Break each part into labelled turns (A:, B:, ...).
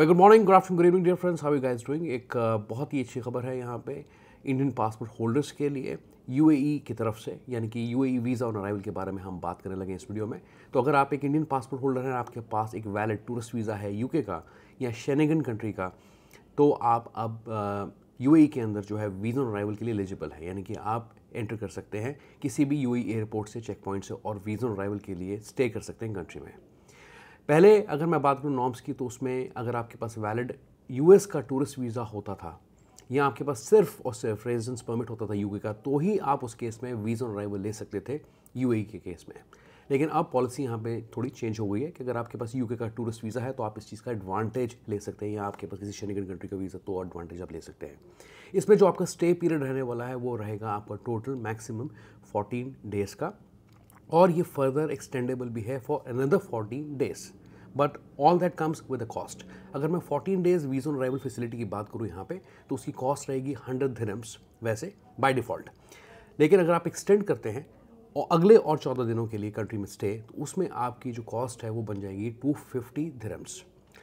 A: Very good morning good afternoon good evening dear friends how you guys doing एक uh, बहुत ही अच्छी खबर है यहाँ पे इंडियन पासपोर्ट होल्डर्स के लिए यूएई e की तरफ से यानी कि यूएई वीज़ा ऑन अराइवल के बारे में हम बात करने लगे इस वीडियो में तो अगर आप एक इंडियन पासपोर्ट होल्डर हैं आपके पास एक वैलिड टूरिस्ट वीज़ा है यूके का या शेनेगन कंट्री का तो आप अब यू uh, e के अंदर जो है वीज़ा ऑन अराइवल के लिए एलिजिबल है यानी कि आप एंटर कर सकते हैं किसी भी यू एयरपोर्ट e से चेक पॉइंट से और वीज़ा ऑन अराइवल के लिए स्टे कर सकते हैं कंट्री में पहले अगर मैं बात करूँ नॉर्म्स की तो उसमें अगर आपके पास वैलिड यूएस का टूरिस्ट वीज़ा होता था या आपके पास सिर्फ और सिर्फ रेजिडेंस परमिट होता था यूके का तो ही आप उस केस में वीज़ा ऑन अराइवल ले सकते थे यू e के केस में लेकिन अब पॉलिसी यहाँ पे थोड़ी चेंज हो गई है कि अगर आपके पास यूके का टूरिस्ट वीज़ा है तो आप इस चीज़ का एडवांटेज ले सकते हैं या आपके पास किसी शनिगढ़ कंट्री का वीज़ा तो एडवांटेज आप ले सकते हैं इसमें जो आपका स्टे पीरियड रहने वाला है वो रहेगा आपका टोटल मैक्सिमम 14 डेज़ का और ये फर्दर एक्सटेंडेबल भी है for another fourteen days but all that comes with a cost अगर मैं fourteen days visa on arrival facility की बात करूँ यहाँ पे तो उसकी कॉस्ट रहेगी हंड्रेड धनम्स वैसे बाय डिफ़ॉल्ट लेकिन अगर आप एक्सटेंड करते हैं और अगले और चौदह दिनों के लिए कंट्री में स्टे तो उसमें आपकी जो कॉस्ट है वो बन जाएगी टू फिफ्टी धरम्स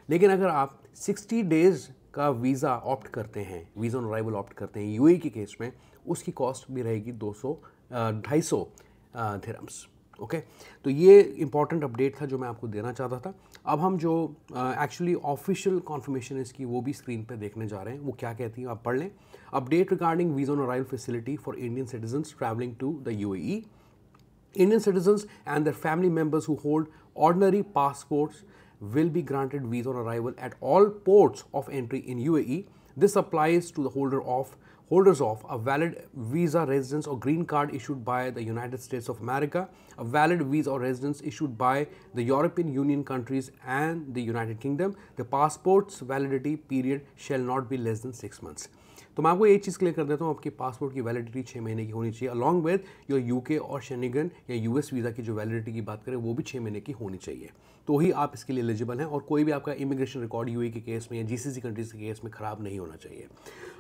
A: लेकिन अगर आप सिक्सटी डेज़ का वीज़ा ऑप्ट करते हैं वीज़ा ऑन अराइवल ऑप्ट करते हैं यू e के केस में उसकी कॉस्ट भी रहेगी दो सौ ढाई सौ धर्म्स ओके तो ये इंपॉर्टेंट अपडेट था जो मैं आपको देना चाहता था अब हम जो एक्चुअली ऑफिशियल कॉन्फर्मेशन इसकी वो भी स्क्रीन पे देखने जा रहे हैं वो क्या कहती है आप पढ़ लें update regarding visa on arrival facility for Indian citizen travelling to the U Indian citizens and their family members who hold ordinary passports will be granted visa on arrival at all ports of entry in UAE This applies to the holder of holders of a valid visa residence or green card issued by the United States of America, a valid visa or residence issued by the European Union countries and the United Kingdom, the passport's validity period shall not be less than 6 months. तो मैं आपको एक चीज़ clear कर देता हूँ आपके passport की validity छः महीने की होनी चाहिए अलॉन्ग विद योर यूके और शनिगन या यूएस वीज़ा की जो वैलिडिटी की बात करें वो भी छः महीने की होनी चाहिए तो ही आप इसके लिए एलिजिबल हैं और कोई भी आपका इमिग्रेशन रिकॉर्ड यूए के केस में या जीसीसी कंट्रीज के केस में खराब नहीं होना चाहिए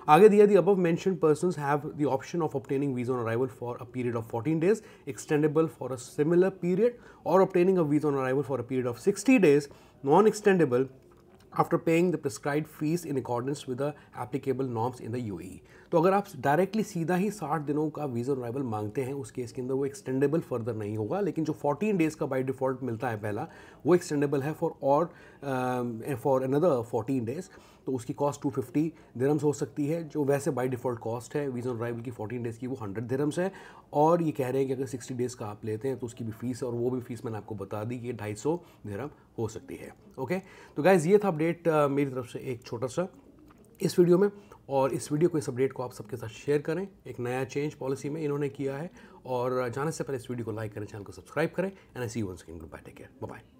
A: आगे दिया the above mentioned person have the option of obtaining visa on arrival for a period of fourteen days extendable for a similar period और obtaining a visa on arrival for a period of sixty days non extendable after paying the prescribed fees in accordance with the applicable norms in the UAE. तो अगर आप directly सीधा ही 60 दिनों का visa arrival मांगते हैं उस केस के अंदर वो एक्सटेंडेबल फर्दर नहीं होगा लेकिन जो 14 डेज़ का बाई डिफ़ॉल्ट मिलता है पहला वो एक्सटेंडेबल है फॉर और फॉर अनदर 14 डेज़ तो उसकी कॉस्ट टू फिफ्टी धर्म्स हो सकती है जो वैसे बाई डिफ़ॉल्ट कॉस्ट है वीज़ा अराइवल की 14 डेज़ की वो हंड्रेड धरम्स है और ये कह रहे हैं कि अगर सिक्सटी डेज़ का आप लेते हैं तो उसकी भी फीस और वो भी फीस मैंने आपको बता दी कि ढाई सौ धरम हो सकती है ओके तो गाइज़ ये था अपडेट uh, मेरी तरफ से एक छोटा सा इस वीडियो में और इस वीडियो को इस अपडेट को आप सबके साथ शेयर करें एक नया चेंज पॉलिसी में इन्होंने किया है और uh, जाने से पहले इस वीडियो को लाइक करें चैनल को सब्सक्राइब करें and I see you one second goodbye take care bye